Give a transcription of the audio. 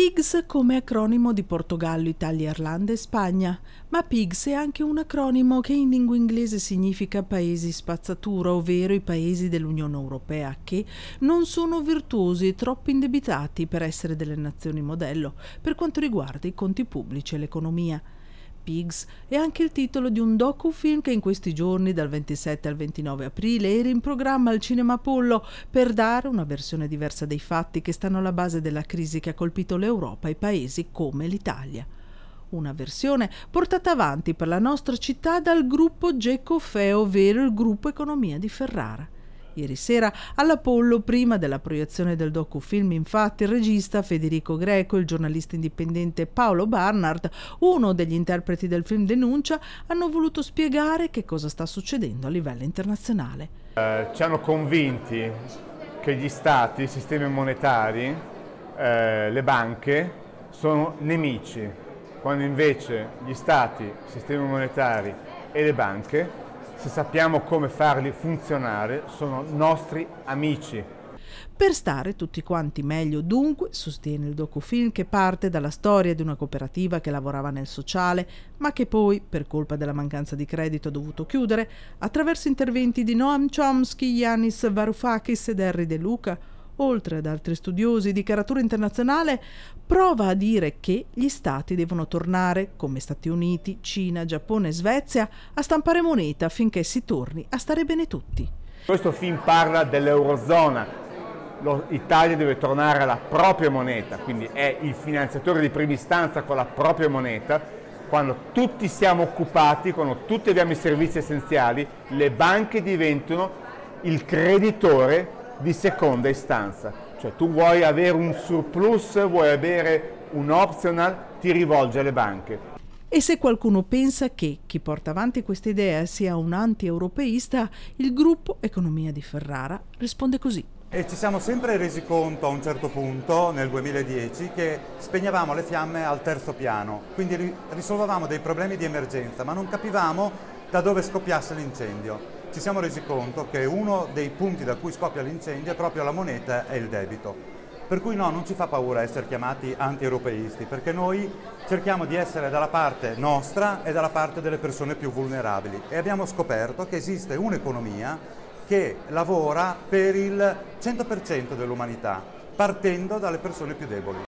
PIGS come acronimo di Portogallo, Italia, Irlanda e Spagna, ma PIGS è anche un acronimo che in lingua inglese significa paesi spazzatura, ovvero i paesi dell'Unione Europea che non sono virtuosi e troppo indebitati per essere delle nazioni modello per quanto riguarda i conti pubblici e l'economia. Pigs è anche il titolo di un docufilm che in questi giorni, dal 27 al 29 aprile, era in programma al Cinema Apollo per dare una versione diversa dei fatti che stanno alla base della crisi che ha colpito l'Europa e paesi come l'Italia una versione portata avanti per la nostra città dal gruppo Geco ovvero il gruppo Economia di Ferrara. Ieri sera all'Apollo, prima della proiezione del docufilm, infatti, il regista Federico Greco e il giornalista indipendente Paolo Barnard, uno degli interpreti del film Denuncia, hanno voluto spiegare che cosa sta succedendo a livello internazionale. Eh, ci hanno convinti che gli stati, i sistemi monetari, eh, le banche sono nemici, quando invece gli stati, i sistemi monetari e le banche se sappiamo come farli funzionare, sono nostri amici. Per stare tutti quanti meglio dunque, sostiene il docufilm che parte dalla storia di una cooperativa che lavorava nel sociale, ma che poi, per colpa della mancanza di credito, ha dovuto chiudere, attraverso interventi di Noam Chomsky, Yanis Varoufakis ed Harry De Luca, oltre ad altri studiosi di caratura internazionale, prova a dire che gli stati devono tornare, come Stati Uniti, Cina, Giappone e Svezia, a stampare moneta affinché si torni a stare bene tutti. Questo film parla dell'Eurozona. L'Italia deve tornare alla propria moneta, quindi è il finanziatore di prima istanza con la propria moneta quando tutti siamo occupati, quando tutti abbiamo i servizi essenziali, le banche diventano il creditore di seconda istanza, cioè tu vuoi avere un surplus, vuoi avere un optional, ti rivolge alle banche. E se qualcuno pensa che chi porta avanti questa idea sia un anti-europeista, il gruppo Economia di Ferrara risponde così. E ci siamo sempre resi conto a un certo punto, nel 2010, che spegnevamo le fiamme al terzo piano, quindi risolvavamo dei problemi di emergenza, ma non capivamo da dove scoppiasse l'incendio. Ci siamo resi conto che uno dei punti da cui scoppia l'incendio è proprio la moneta e il debito. Per cui no, non ci fa paura essere chiamati anti-europeisti, perché noi cerchiamo di essere dalla parte nostra e dalla parte delle persone più vulnerabili. E abbiamo scoperto che esiste un'economia che lavora per il 100% dell'umanità, partendo dalle persone più deboli.